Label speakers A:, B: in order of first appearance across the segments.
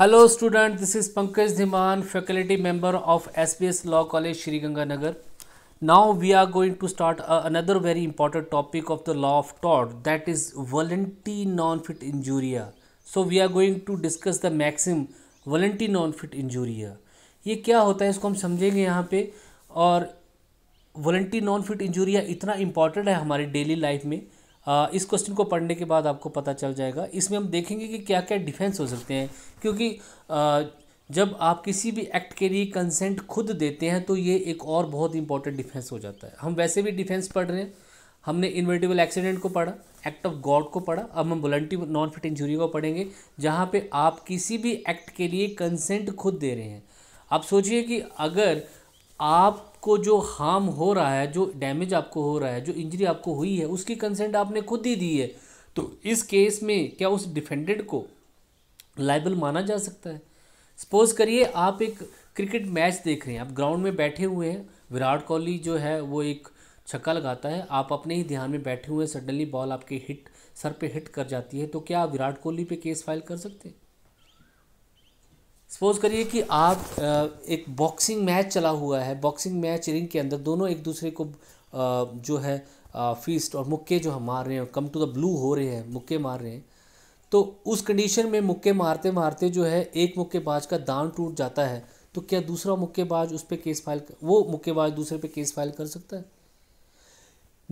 A: hello student this is Pankaj Dhiman faculty member of S P S law college Sriganganagar now we are going to start another very important topic of the law of टॉट that is volenti non fit injuria so we are going to discuss the maxim volenti non fit injuria ये क्या होता है इसको हम समझेंगे यहाँ पे और वलेंटी नॉन फिट इंजूरिया इतना इंपॉर्टेंट है हमारी डेली लाइफ में इस क्वेश्चन को पढ़ने के बाद आपको पता चल जाएगा इसमें हम देखेंगे कि क्या क्या डिफेंस हो सकते हैं क्योंकि जब आप किसी भी एक्ट के लिए कंसेंट खुद देते हैं तो ये एक और बहुत इंपॉर्टेंट डिफेंस हो जाता है हम वैसे भी डिफेंस पढ़ रहे हैं हमने इन्वर्टिबल एक्सीडेंट को पढ़ा एक्ट ऑफ गॉड को पढ़ा अब हम वॉलंटी नॉन फिट इंजरी को पढ़ेंगे जहाँ पे आप किसी भी एक्ट के लिए कंसेंट खुद दे रहे हैं आप सोचिए कि अगर आपको जो हार्म हो रहा है जो डैमेज आपको हो रहा है जो इंजरी आपको हुई है उसकी कंसेंट आपने खुद ही दी है तो इस केस में क्या उस डिफेंडेंट को लाइबल माना जा सकता है सपोज करिए आप एक क्रिकेट मैच देख रहे हैं आप ग्राउंड में बैठे हुए हैं विराट कोहली जो है वो एक छक्का लगाता है आप अपने ही ध्यान में बैठे हुए सडनली बॉल आपके हिट सर पे हिट कर जाती है तो क्या आप विराट कोहली पे केस फाइल कर सकते हैं सपोज करिए कि आप एक बॉक्सिंग मैच चला हुआ है बॉक्सिंग मैच रिंग के अंदर दोनों एक दूसरे को जो है फीस्ट और मुक्के जो हम मार रहे हैं कम टू द ब्लू हो रहे हैं मुक्के मार रहे हैं तो उस कंडीशन में मुक्के मारते मारते जो है एक मुक्केबाज का दान टूट जाता है तो क्या दूसरा मुक्केबाज उस पर केस फाइल वो मुक्केबाज दूसरे पे केस फाइल कर सकता है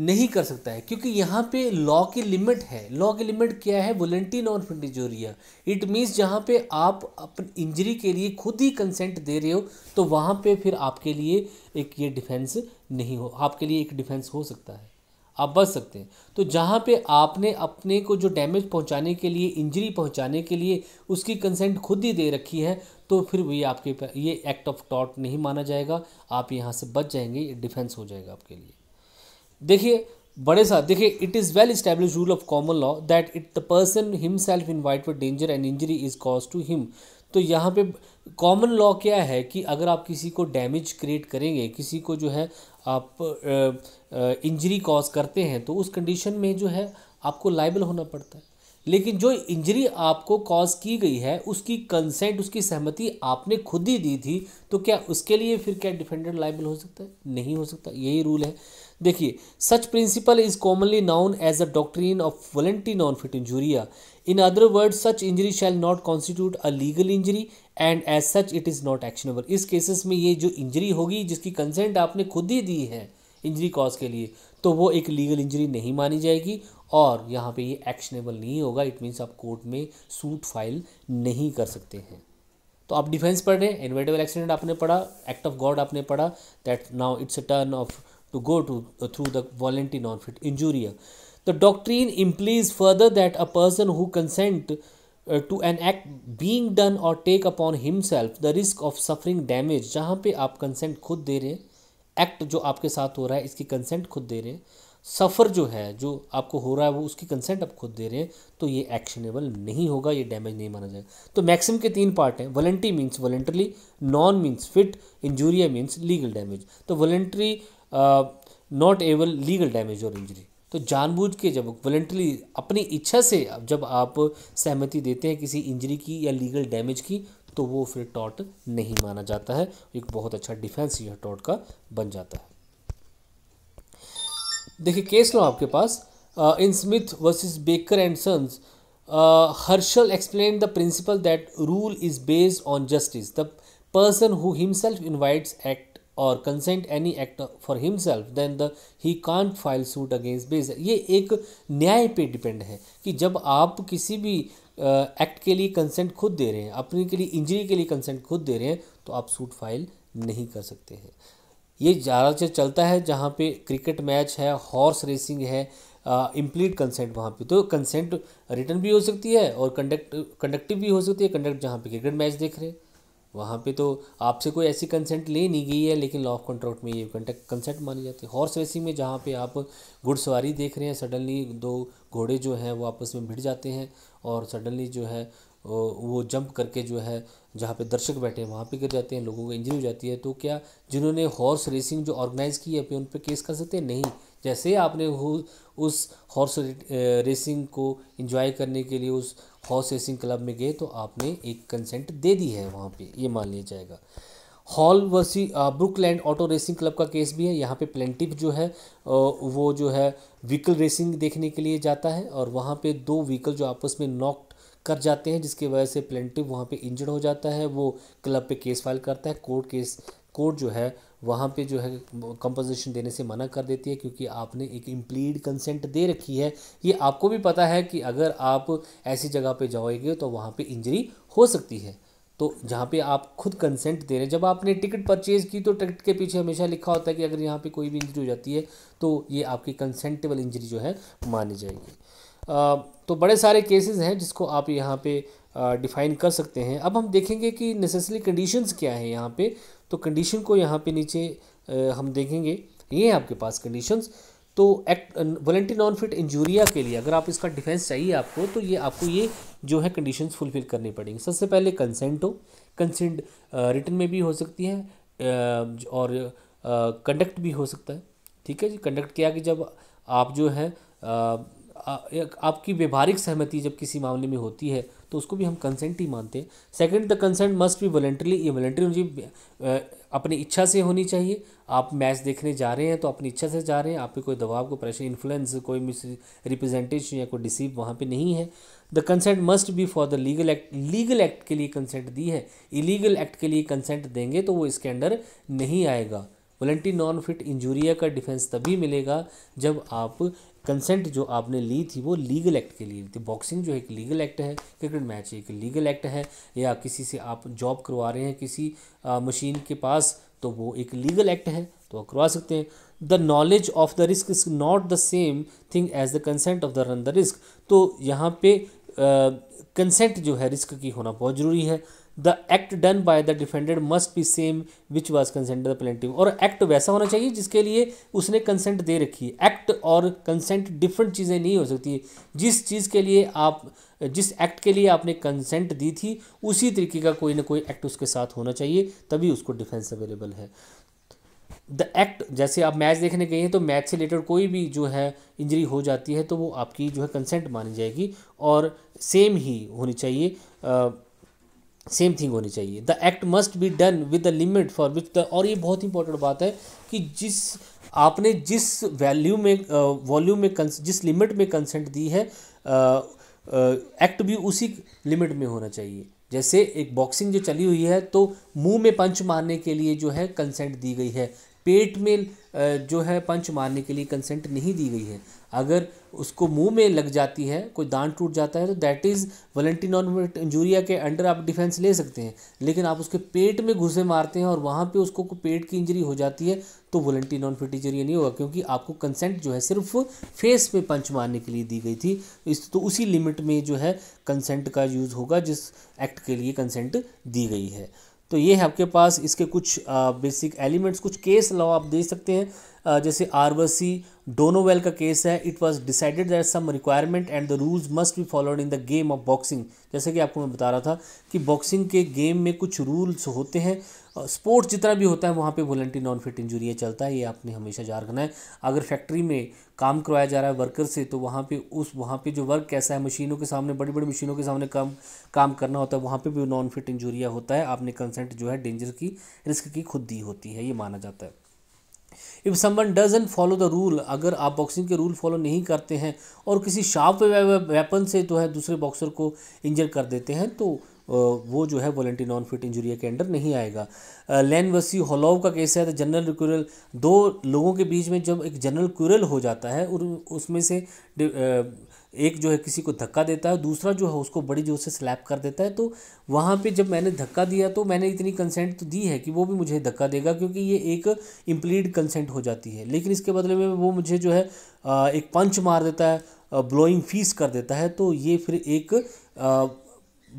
A: नहीं कर सकता है क्योंकि यहाँ पे लॉ की लिमिट है लॉ की लिमिट क्या है volenti non fit injuria it means जहाँ पे आप अपनी इंजरी के लिए खुद ही कंसेंट दे रहे हो तो वहाँ पे फिर आपके लिए एक ये डिफेंस नहीं हो आपके लिए एक डिफेंस हो सकता है आप बच सकते हैं तो जहाँ पे आपने अपने को जो डैमेज पहुँचाने के लिए इंजरी पहुँचाने के लिए उसकी कंसेंट खुद ही दे रखी है तो फिर ये आपके ये एक्ट ऑफ टॉट नहीं माना जाएगा आप यहाँ से बच जाएंगे ये डिफेंस हो जाएगा आपके लिए देखिए बड़े साहब देखिए it is well establish rule of common law that it the person himself invite for danger and injury is cause to him तो यहाँ पे कॉमन लॉ क्या है कि अगर आप किसी को डैमेज क्रिएट करेंगे किसी को जो है आप इंजरी कॉज करते हैं तो उस कंडीशन में जो है आपको लाइबल होना पड़ता है लेकिन जो इंजरी आपको कॉज की गई है उसकी कंसेंट उसकी सहमति आपने खुद ही दी थी तो क्या उसके लिए फिर क्या डिफेंडेंट लाइबल हो सकता है नहीं हो सकता यही रूल है देखिए such principle is commonly known as a doctrine of volenti non fit injuria in other word such injury shall not constitute a legal injury and as such it is not actionable इस cases में ये जो injury होगी जिसकी consent आपने खुद ही दी है injury cause के लिए तो वो एक लीगल इंजरी नहीं मानी जाएगी और यहाँ पे ये एक्शनेबल नहीं होगा इट मीन्स आप कोर्ट में सूट फाइल नहीं कर सकते हैं तो आप डिफेंस पढ़ रहे हैं इन्वेटेबल एक्सीडेंट आपने पढ़ा एक्ट ऑफ गॉड आपने पढ़ा that now it's a turn of to go to through the volenti non fit injuria the doctrine implies further that a person who consent to an act being done or take upon himself the risk of suffering damage जहाँ पे आप consent खुद दे रहे हैं act जो आपके साथ हो रहा है इसकी कंसेंट खुद दे रहे हैं सफ़र जो है जो आपको हो रहा है वो उसकी कंसेंट आप खुद दे रहे हैं तो ये एक्शनेबल नहीं होगा ये डैमेज नहीं माना जाएगा तो मैक्सिम के तीन पार्ट हैं voluntary means voluntarily non means fit injuria means legal damage तो voluntary not able legal damage और इंजरी तो जानबूझ के जब वॉलेंट्रली अपनी इच्छा से जब आप सहमति देते हैं किसी इंजरी की या लीगल डैमेज की तो वो फिर टॉट नहीं माना जाता है एक बहुत अच्छा डिफेंस यह टॉट का बन जाता है देखिए केस लॉ आपके पास in Smith versus Baker and sons Herschell explain the principle that rule is based on justice the person who himself invites act और consent any act for himself then the he can't file suit against base ये एक न्याय पे depend है कि जब आप किसी भी एक्ट uh, के लिए कंसेंट खुद दे रहे हैं अपने के लिए इंजरी के लिए कंसेंट खुद दे रहे हैं तो आप सूट फाइल नहीं कर सकते हैं ये ज़्यादातर चलता है जहाँ पे क्रिकेट मैच है हॉर्स रेसिंग है इम्प्लीट कंसेंट वहाँ पे तो कंसेंट रिटर्न भी हो सकती है और कंडक्ट कंडक्टिव भी हो सकती है कंडक्ट जहाँ पे क्रिकेट मैच देख रहे हैं वहाँ पे तो आपसे कोई ऐसी कंसेंट ले नहीं गई है लेकिन लॉ ऑफ कॉन्ट्रैक्ट में ये कंटेक्ट कंसेंट मानी जाती है हॉर्स रेसिंग में जहाँ पे आप घुड़सवारी देख रहे हैं सडनली दो घोड़े जो हैं वो आपस में भिड़ जाते हैं और सडनली जो है वो जंप करके जो है जहाँ पे दर्शक बैठे हैं वहाँ पे गिर जाते हैं लोगों को इंजरी हो जाती है तो क्या जिन्होंने हॉर्स रेसिंग जो ऑर्गेनाइज़ की है पे उन पर केस कर सकते हैं नहीं जैसे आपने हो उस हॉर्स रेसिंग को इंजॉय करने के लिए उस हॉर्स रेसिंग क्लब में गए तो आपने एक कंसेंट दे दी है वहाँ पर ये मान लिया जाएगा Hall versus Brooklands auto racing club का केस भी है यहाँ पे प्लेंटिव जो है वो जो है व्हीकल रेसिंग देखने के लिए जाता है और वहाँ पे दो व्हीकल जो आपस में नॉक कर जाते हैं जिसकी वजह से प्लेंटिव वहाँ पे इंजर्ड हो जाता है वो क्लब पे केस फाइल करता है कोर्ट केस कोर्ट जो है वहाँ पे जो है कंपोजिशन देने से मना कर देती है क्योंकि आपने एक इम्प्लीड कंसेंट दे रखी है ये आपको भी पता है कि अगर आप ऐसी जगह पे जाओगे तो वहाँ पे इंजरी हो सकती है तो जहाँ पे आप खुद कंसेंट दे रहे हैं जब आपने टिकट परचेज़ की तो टिकट के पीछे हमेशा लिखा होता है कि अगर यहाँ पे कोई भी इंजरी हो जाती है तो ये आपकी कंसेंटेबल इंजरी जो है मानी जाएगी तो बड़े सारे केसेस हैं जिसको आप यहाँ पे डिफ़ाइन कर सकते हैं अब हम देखेंगे कि नेसेसरी कंडीशंस क्या है यहाँ पे तो कंडीशन को यहाँ पे नीचे हम देखेंगे ये है आपके पास कंडीशंस तो act volenti non fit injuria के लिए अगर आप इसका डिफेंस चाहिए आपको तो ये आपको ये जो है कंडीशंस फुलफिल करनी पड़ेंगी सबसे पहले कंसेंट हो कंसेंट रिटर्न में भी हो सकती है और कंडक्ट भी हो सकता है ठीक है जी कंडक्ट किया कि जब आप जो है आपकी व्यवहारिक सहमति जब किसी मामले में होती है तो उसको भी हम कंसेंट ही मानते हैं second the consent must be voluntarily ये वॉलेंटरी मुझे अपनी इच्छा से होनी चाहिए आप मैच देखने जा रहे हैं तो अपनी इच्छा से जा रहे हैं आप पे कोई दबाव कोई प्रेशर इन्फ्लुएंस कोई मिस रिप्रेजेंटेशन या कोई डिसीव वहाँ पे नहीं है the consent must be for the legal act legal act के लिए कंसेंट दी है इलीगल एक्ट के लिए कंसेंट देंगे तो वो इसके अंडर नहीं आएगा वॉलेंटरी नॉन फिट इंजूरिया का डिफेंस तभी मिलेगा जब आप कंसेंट जो आपने ली थी वो लीगल एक्ट के लिए ली थी बॉक्सिंग जो एक लीगल एक्ट है क्रिकेट मैच एक लीगल एक्ट है या किसी से आप जॉब करवा रहे हैं किसी मशीन के पास तो वो एक लीगल एक्ट है तो आप करवा सकते हैं the knowledge of the risk is not the same thing as the consent of the run the risk तो यहाँ पे कंसेंट uh, जो है रिस्क की होना बहुत ज़रूरी है the act done by the defendant must be same which was consent the plaintiff और एक्ट वैसा होना चाहिए जिसके लिए उसने कंसेंट दे रखी है एक्ट और कंसेंट डिफरेंट चीज़ें नहीं हो सकती जिस चीज़ के लिए आप जिस एक्ट के लिए आपने कंसेंट दी थी उसी तरीके का कोई ना कोई एक्ट उसके साथ होना चाहिए तभी उसको डिफेंस अवेलेबल है द एक्ट जैसे आप मैच देखने गए हैं तो मैच से रिलेटेड कोई भी जो है इंजरी हो जाती है तो वो आपकी जो है कंसेंट मानी जाएगी और सेम ही होनी चाहिए सेम थिंग होनी चाहिए the act must be done with the limit for which the और ये बहुत इंपॉर्टेंट बात है कि जिस आपने जिस वैल्यू में वॉल्यूम में जिस लिमिट में कंसेंट दी है एक्ट भी उसी लिमिट में होना चाहिए जैसे एक बॉक्सिंग जो चली हुई है तो मुंह में पंच मारने के लिए जो है कंसेंट दी गई है पेट में जो है पंच मारने के लिए कंसेंट नहीं दी गई है अगर उसको मुंह में लग जाती है कोई दांत टूट जाता है तो that is volenti non injuria के अंडर आप डिफेंस ले सकते हैं लेकिन आप उसके पेट में घुसे मारते हैं और वहाँ पे उसको पेट की इंजरी हो जाती है तो वॉलंटी नॉन फिट इंजरी नहीं होगा क्योंकि आपको कंसेंट जो है सिर्फ फेस पे पंच मारने के लिए दी गई थी इस तो उसी लिमिट में जो है कंसेंट का यूज़ होगा जिस एक्ट के लिए कंसेंट दी गई है तो ये है आपके पास इसके कुछ बेसिक एलिमेंट्स कुछ केस लॉ आप देख सकते हैं आ, जैसे वर्सी डोनोवेल का केस है it was decided that some requirement and the rules must be followed in the game of boxing जैसे कि आपको मैं बता रहा था कि बॉक्सिंग के गेम में कुछ रूल्स होते हैं स्पोर्ट्स जितना भी होता है वहाँ पे वॉलेंट्री नॉन फिट इंजुरी चलता है ये आपने हमेशा याद रखना है अगर फैक्ट्री में काम करवाया जा रहा है वर्कर से तो वहाँ पे उस वहाँ पे जो वर्क कैसा है मशीनों के सामने बड़ी बड़ी मशीनों के सामने काम काम करना होता है वहाँ पे भी नॉन फिट इंजूरिया होता है आपने कंसेंट जो है डेंजर की रिस्क की खुद दी होती है ये माना जाता है if does doesn't follow the rule अगर आप बॉक्सिंग के रूल फॉलो नहीं करते हैं और किसी शार्प वेपन से जो है दूसरे बॉक्सर को इंजर कर देते हैं तो वो जो है वॉलेंटी नॉन फिट इंजुरिया के अंडर नहीं आएगा लैन वसी होलोव का केस है तो जनरल रिक्यूरल दो लोगों के बीच में जब एक जनरल क्यूरल हो जाता है और उसमें से एक जो है किसी को धक्का देता है दूसरा जो है उसको बड़ी जोर से स्लैप कर देता है तो वहाँ पे जब मैंने धक्का दिया तो मैंने इतनी कंसेंट तो दी है कि वो भी मुझे धक्का देगा क्योंकि ये एक इम्प्लीड कंसेंट हो जाती है लेकिन इसके बदले में वो मुझे जो है एक पंच मार देता है ब्लोइंग फीस कर देता है तो ये फिर एक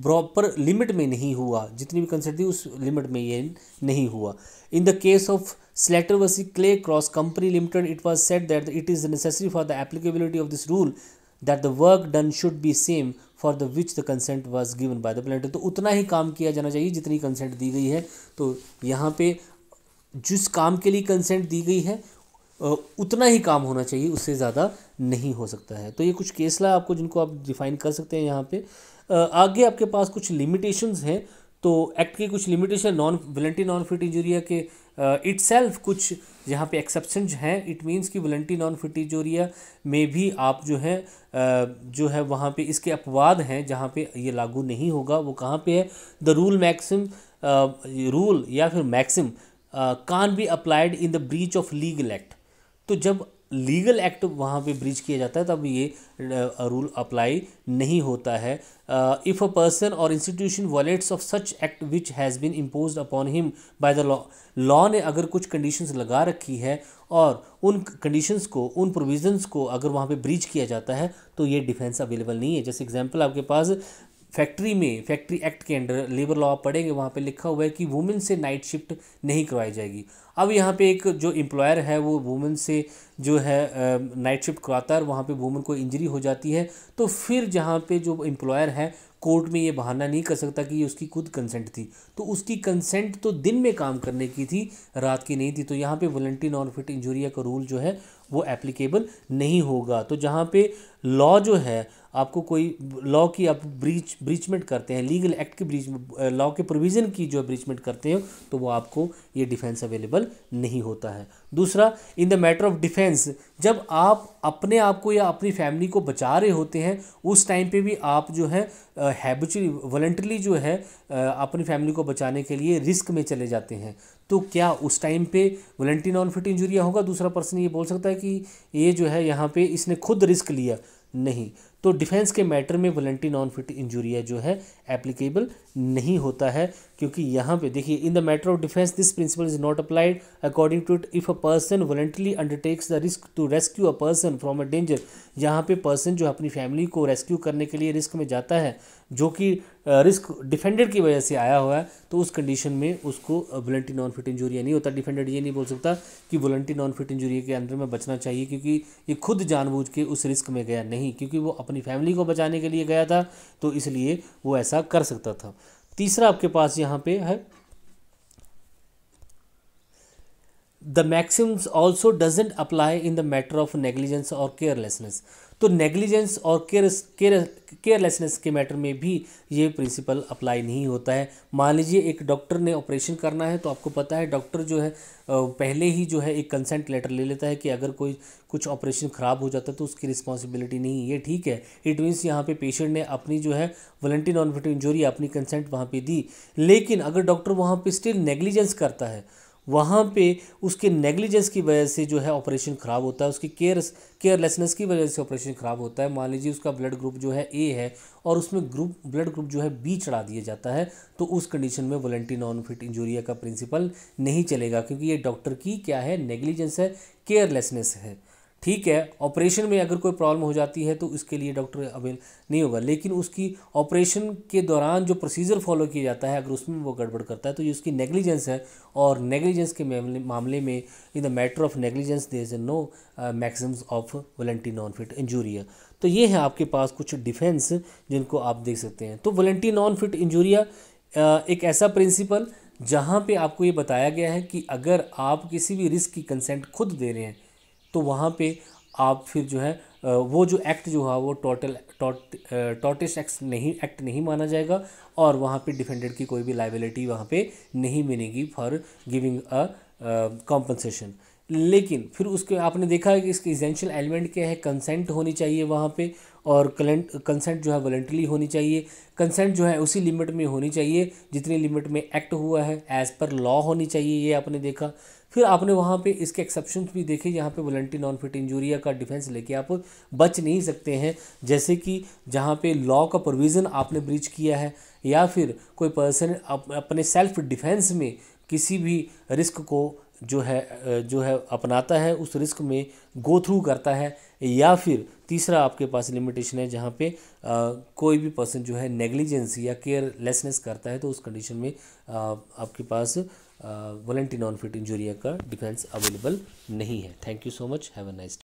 A: प्रॉपर लिमिट में नहीं हुआ जितनी भी कंसेंट थी उस लिमिट में ये नहीं हुआ in the case of Slater versus Clay Cross company limited it was set that it is necessary for the applicability of this rule that the work done should be same for the which the consent was given by the plate तो उतना ही काम किया जाना चाहिए जितनी consent दी गई है तो यहाँ पे जिस काम के लिए कंसेंट दी गई है उतना ही काम होना चाहिए उससे ज़्यादा नहीं हो सकता है तो ये कुछ केसला आपको जिनको आप डिफाइन कर सकते हैं यहाँ पे आगे आपके पास कुछ लिमिटेशंस हैं तो एक्ट की कुछ limitation non volenti non fit injuria के इट सेल्फ कुछ यहाँ पे एक्सेप्शन हैं इट मीन्स कि वलेंटी नॉन फिट इंजोरिया में भी आप जो है जो है वहाँ पे इसके अपवाद हैं जहाँ पे ये लागू नहीं होगा वो कहाँ पे है द रूल मैक्सिम रूल या फिर maxim can be applied in the breach of legal act तो जब लीगल एक्ट वहाँ पे ब्रीच किया जाता है तब ये रूल अप्लाई नहीं होता है इफ़ अ पर्सन और institution violates of such act which has been impose upon him by the law law ने अगर कुछ कंडीशंस लगा रखी है और उन कंडीशंस को उन प्रोविजंस को अगर वहाँ पे ब्रीच किया जाता है तो ये डिफेंस अवेलेबल नहीं है जैसे एग्जांपल आपके पास फैक्ट्री में फैक्ट्री एक्ट के अंडर लेबर लॉ आप पढ़ेंगे वहाँ पे लिखा हुआ है कि वुमेन से नाइट शिफ्ट नहीं करवाई जाएगी अब यहाँ पे एक जो एम्प्लॉयर है वो वुमेन से जो है नाइट शिफ्ट करवाता है और वहाँ पे वुमेन को इंजरी हो जाती है तो फिर जहाँ पे जो एम्प्लॉयर है कोर्ट में ये बहाना नहीं कर सकता कि ये उसकी खुद कंसेंट थी तो उसकी कंसेंट तो दिन में काम करने की थी रात की नहीं थी तो यहाँ पे वॉलंटी नॉन फिट इंजूरिया का रूल जो है वो एप्लीकेबल नहीं होगा तो जहाँ पे लॉ जो है आपको कोई लॉ की आप ब्रीच ब्रीचमेंट करते हैं लीगल एक्ट की ब्रीच लॉ के प्रोविज़न की जो ब्रीचमेंट करते हो तो वो आपको ये डिफेंस अवेलेबल नहीं होता है दूसरा in the matter of defence जब आप अपने आप को या अपनी फैमिली को बचा रहे होते हैं उस टाइम पे भी आप जो है हैबिचुअली वॉलेंटरली जो है अपनी फैमिली को बचाने के लिए रिस्क में चले जाते हैं तो क्या उस टाइम पे वलेंटी नॉन फिट इंजुरिया होगा दूसरा पर्सन ये बोल सकता है कि ये जो है यहाँ पे इसने खुद रिस्क लिया नहीं तो डिफेंस के मैटर में वलेंटी नॉन फिट इंजुरिया जो है एप्लीकेबल नहीं होता है क्योंकि यहाँ पे देखिए in the matter of defence this principle is not applied according to it if a person voluntarily undertakes the risk to rescue a person from a danger यहाँ पे पर्सन जो अपनी फैमिली को रेस्क्यू करने के लिए रिस्क में जाता है जो कि रिस्क डिफेंडेड की वजह से आया हुआ है तो उस कंडीशन में उसको वॉलेंटी नॉन फिट इंजूरिया नहीं होता डिफेंडेड ये नहीं बोल सकता कि वॉलेंटी नॉन फिट इंजूरिया के अंदर में बचना चाहिए क्योंकि ये खुद जानबूझ के उस रिस्क में गया नहीं क्योंकि वो अपनी फैमिली को बचाने के लिए गया था तो इसलिए वो ऐसा कर सकता था तीसरा आपके पास यहाँ पे है the maxim also doesn't apply in the matter of negligence और केयरलेसनेस तो नेग्लिजेंस और केयर केयरलेसनेस के मैटर में भी ये प्रिंसिपल अप्लाई नहीं होता है मान लीजिए एक डॉक्टर ने ऑपरेशन करना है तो आपको पता है डॉक्टर जो है पहले ही जो है एक कंसेंट लेटर ले लेता है कि अगर कोई कुछ ऑपरेशन ख़राब हो जाता है तो उसकी रिस्पॉन्सिबिलिटी नहीं ये ठीक है इट मीन्स यहाँ पे पेशेंट ने अपनी जो है वॉलेंटी नॉन फिटिव इंजोरी अपनी कंसेंट वहाँ पर दी लेकिन अगर डॉक्टर वहाँ पर स्टिल नेग्लिजेंस करता है वहाँ पे उसके नेग्लिजेंस की वजह से जो है ऑपरेशन ख़राब होता है उसकी केयर केयरलेसनेस की वजह से ऑपरेशन ख़राब होता है मान लीजिए उसका ब्लड ग्रुप जो है ए है और उसमें ग्रुप ब्लड ग्रुप जो है बी चढ़ा दिया जाता है तो उस कंडीशन में वॉलेंटी नॉन फिट इंजूरिया का प्रिंसिपल नहीं चलेगा क्योंकि ये डॉक्टर की क्या है नेग्लिजेंस है केयरलेसनेस है ठीक है ऑपरेशन में अगर कोई प्रॉब्लम हो जाती है तो उसके लिए डॉक्टर अवेल नहीं होगा लेकिन उसकी ऑपरेशन के दौरान जो प्रोसीजर फॉलो किया जाता है अगर उसमें वो गड़बड़ करता है तो ये उसकी नेग्लिजेंस है और नेग्लिजेंस के मामले में in the matter of negligence there is no maxims of volenti non fit injuria तो ये है आपके पास कुछ डिफेंस जिनको आप देख सकते हैं तो वॉलेंटी नॉन फिट इंजूरिया एक ऐसा प्रिंसिपल जहाँ पे आपको ये बताया गया है कि अगर आप किसी भी रिस्क की कंसेंट खुद दे रहे हैं तो वहाँ पे आप फिर जो है वो जो एक्ट जो है वो टोटल टॉटिस एक्ट नहीं एक्ट नहीं माना जाएगा और वहाँ पे डिफेंडेंट की कोई भी लाइबिलिटी वहाँ पे नहीं मिलेगी फॉर गिविंग अ कॉम्पनसेशन लेकिन फिर उसके आपने देखा है कि इसके इजेंशियल एलिमेंट क्या है कंसेंट होनी चाहिए वहाँ पे और कलेंट कंसेंट जो है वॉलेंटली होनी चाहिए कंसेंट जो है उसी लिमिट में होनी चाहिए जितनी लिमिट में एक्ट हुआ है एज़ पर लॉ होनी चाहिए ये आपने देखा फिर आपने वहाँ पे इसके एक्सेप्शन भी देखे यहाँ पे वॉलेंटी नॉन फिट इंजूरिया का डिफेंस लेके आप बच नहीं सकते हैं जैसे कि जहाँ पे लॉ का प्रोविज़न आपने ब्रीच किया है या फिर कोई पर्सन अप, अपने सेल्फ डिफेंस में किसी भी रिस्क को जो है जो है अपनाता है उस रिस्क में गो थ्रू करता है या फिर तीसरा आपके पास लिमिटेशन है जहाँ पे आ, कोई भी पर्सन जो है नेग्लिजेंस या केयरलेसनेस करता है तो उस कंडीशन में आ, आपके पास वॉलेंटी नॉन फिट इंजुरिया का डिफेंस अवेलेबल नहीं है thank you so much have a nice